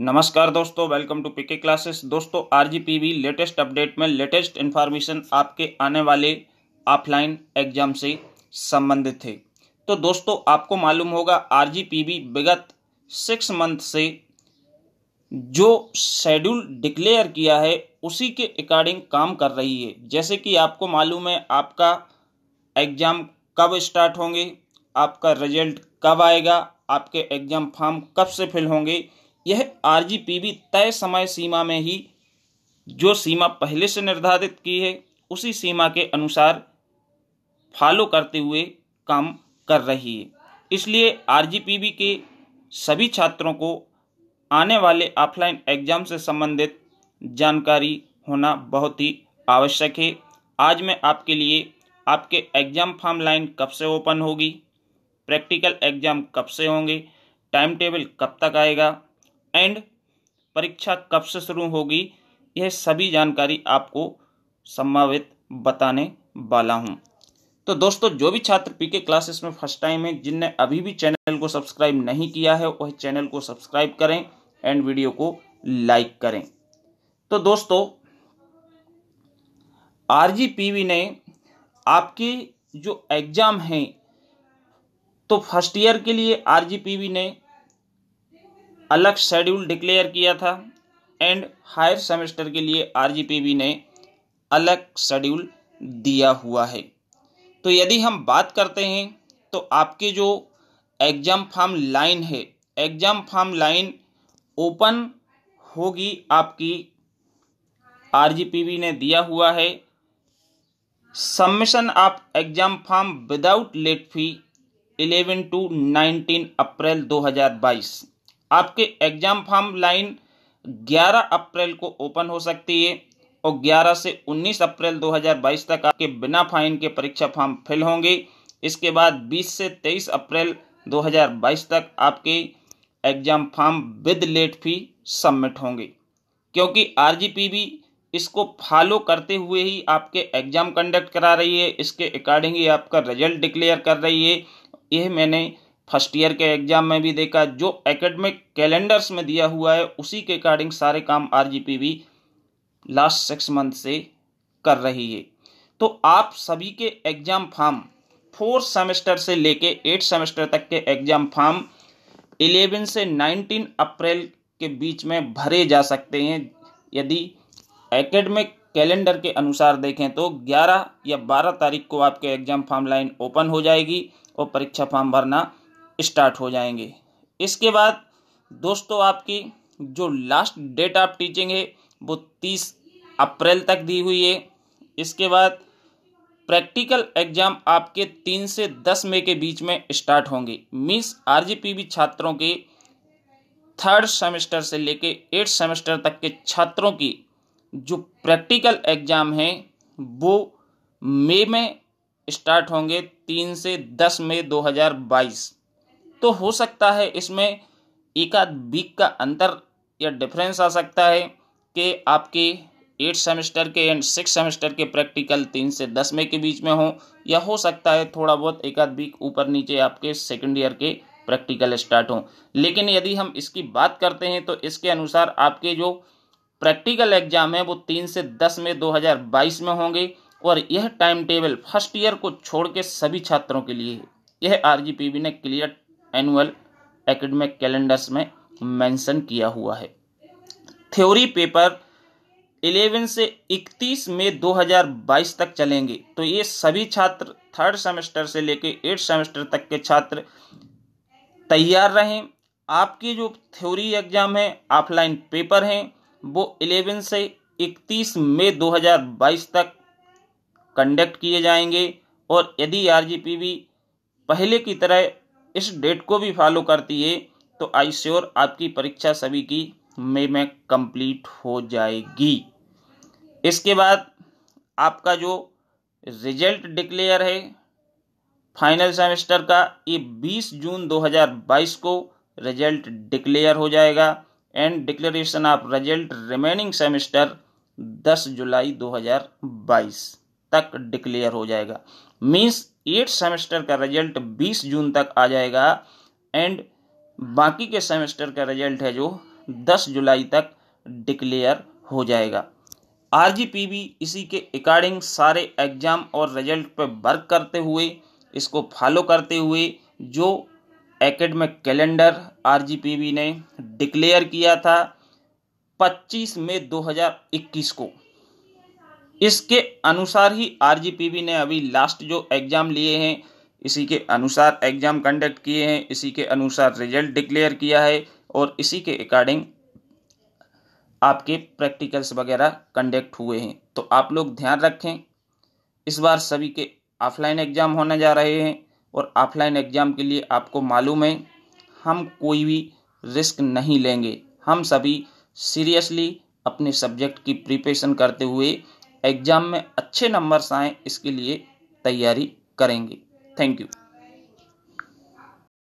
नमस्कार दोस्तों welcome to PK classes दोस्तों आर लेटेस्ट अपडेट में लेटेस्ट इन्फॉर्मेशन आपके आने वाले ऑफलाइन एग्जाम से संबंधित है तो दोस्तों आपको मालूम होगा आर विगत सिक्स मंथ से जो शेड्यूल डिक्लेयर किया है उसी के अकॉर्डिंग काम कर रही है जैसे कि आपको मालूम है आपका एग्ज़ाम कब स्टार्ट होंगे आपका रिजल्ट कब आएगा आपके एग्ज़ाम फॉर्म कब से फिल होंगे यह आरजीपीबी तय समय सीमा में ही जो सीमा पहले से निर्धारित की है उसी सीमा के अनुसार फॉलो करते हुए काम कर रही है इसलिए आरजीपीबी के सभी छात्रों को आने वाले ऑफलाइन एग्जाम से संबंधित जानकारी होना बहुत ही आवश्यक है आज मैं आपके लिए आपके एग्ज़ाम फॉर्म लाइन कब से ओपन होगी प्रैक्टिकल एग्ज़ाम कब से होंगे टाइम टेबल कब तक आएगा एंड परीक्षा कब से शुरू होगी यह सभी जानकारी आपको संभावित बताने वाला हूँ तो दोस्तों जो भी छात्र पी के क्लासेस में फर्स्ट टाइम है जिनने अभी भी चैनल को सब्सक्राइब नहीं किया है वह चैनल को सब्सक्राइब करें एंड वीडियो को लाइक करें तो दोस्तों आरजीपीवी ने आपकी जो एग्ज़ाम है तो फर्स्ट ईयर के लिए आरजीपीवी ने अलग शेड्यूल डिक्लेयर किया था एंड हायर सेमेस्टर के लिए आर ने अलग शेड्यूल दिया हुआ है तो यदि हम बात करते हैं तो आपके जो एग्ज़ाम फार्म लाइन है एग्ज़ाम फार्म लाइन ओपन होगी आपकी आरजीपीबी ने दिया हुआ है submission of exam form without late fee 11 to 19 April 2022 आपके एग्जाम फॉर्म लाइन 11 अप्रैल को ओपन हो सकती है और 11 से 19 अप्रैल 2022 तक आपके बिना फाइन के परीक्षा फॉर्म फिल होंगे इसके बाद 20 से 23 अप्रैल 2022 तक आपके exam form with late fee submit होंगे क्योंकि आर इसको फॉलो करते हुए ही आपके एग्जाम कंडक्ट करा रही है इसके अकॉर्डिंग ही आपका रिजल्ट डिक्लेयर कर रही है यह मैंने फर्स्ट ईयर के एग्जाम में भी देखा जो एकेडमिक कैलेंडर्स में दिया हुआ है उसी के अकॉर्डिंग सारे काम आर भी लास्ट सिक्स मंथ से कर रही है तो आप सभी के एग्जाम फॉर्म फोर्थ सेमेस्टर से लेके एट सेमेस्टर तक के एग्जाम फॉर्म इलेवन से नाइनटीन अप्रैल के बीच में भरे जा सकते हैं यदि एकेडमिक कैलेंडर के अनुसार देखें तो 11 या 12 तारीख को आपके एग्जाम फॉर्म लाइन ओपन हो जाएगी और परीक्षा फॉर्म भरना स्टार्ट हो जाएंगे इसके बाद दोस्तों आपकी जो लास्ट डेट आप टीचिंग है वो तीस अप्रैल तक दी हुई है इसके बाद प्रैक्टिकल एग्जाम आपके तीन से दस मई के बीच में स्टार्ट होंगे मीन्स आरजीपीवी छात्रों के थर्ड सेमेस्टर से लेके एट सेमेस्टर तक के छात्रों की जो प्रैक्टिकल एग्जाम हैं वो मई में स्टार्ट होंगे तीन से दस मई 2022 तो हो सकता है इसमें एकाद वीक का अंतर या डिफरेंस आ सकता है कि आपके एट सेमेस्टर के एंड सिक्स सेमेस्टर के प्रैक्टिकल तीन से दस में के बीच में हो या हो सकता है थोड़ा बहुत एकाद वीक ऊपर नीचे आपके सेकेंड ईयर के प्रैक्टिकल स्टार्ट हो लेकिन यदि हम इसकी बात करते हैं तो इसके अनुसार आपके जो प्रैक्टिकल एग्जाम है वो तीन से दस में 2022 में होंगे और यह टाइम टेबल फर्स्ट ईयर को छोड़ के सभी छात्रों के लिए है यह आर ने क्लियर एनुअल एकेडमिक कैलेंडर्स में मेंशन किया हुआ है थ्योरी पेपर 11 से 31 मई 2022 तक चलेंगे तो ये सभी छात्र थर्ड सेमेस्टर से लेकर एट सेमेस्टर तक के छात्र तैयार रहें आपकी जो थ्योरी एग्जाम है ऑफलाइन पेपर हैं वो 11 से 31 मई 2022 तक कंडक्ट किए जाएंगे और यदि आर पहले की तरह इस डेट को भी फॉलो करती है तो आई श्योर आपकी परीक्षा सभी की मे में कंप्लीट हो जाएगी इसके बाद आपका जो रिजल्ट डिक्लेयर है फाइनल सेमेस्टर का ये 20 जून 2022 को रिजल्ट डिक्लेयर हो जाएगा and declaration of result remaining semester 10 July 2022 तक डिक्लेयर हो जाएगा मींस एट सेमेस्टर का रिजल्ट 20 जून तक आ जाएगा एंड बाकी के सेमेस्टर का रिजल्ट है जो 10 जुलाई तक डिक्लेयर हो जाएगा आरजीपीबी इसी के अकॉर्डिंग सारे एग्ज़ाम और रिजल्ट पर वर्क करते हुए इसको फॉलो करते हुए जो एकेडमिक कैलेंडर आर ने डिक्लेयर किया था 25 मई 2021 को इसके अनुसार ही आर ने अभी लास्ट जो एग्ज़ाम लिए हैं इसी के अनुसार एग्ज़ाम कंडक्ट किए हैं इसी के अनुसार रिजल्ट डिक्लेयर किया है और इसी के अकॉर्डिंग आपके प्रैक्टिकल्स वगैरह कंडक्ट हुए हैं तो आप लोग ध्यान रखें इस बार सभी के ऑफलाइन एग्ज़ाम होने जा रहे हैं और ऑफलाइन एग्ज़ाम के लिए आपको मालूम है हम कोई भी रिस्क नहीं लेंगे हम सभी सीरियसली अपने सब्जेक्ट की प्रिपरेशन करते हुए एग्ज़ाम में अच्छे नंबर्स आएँ इसके लिए तैयारी करेंगे थैंक यू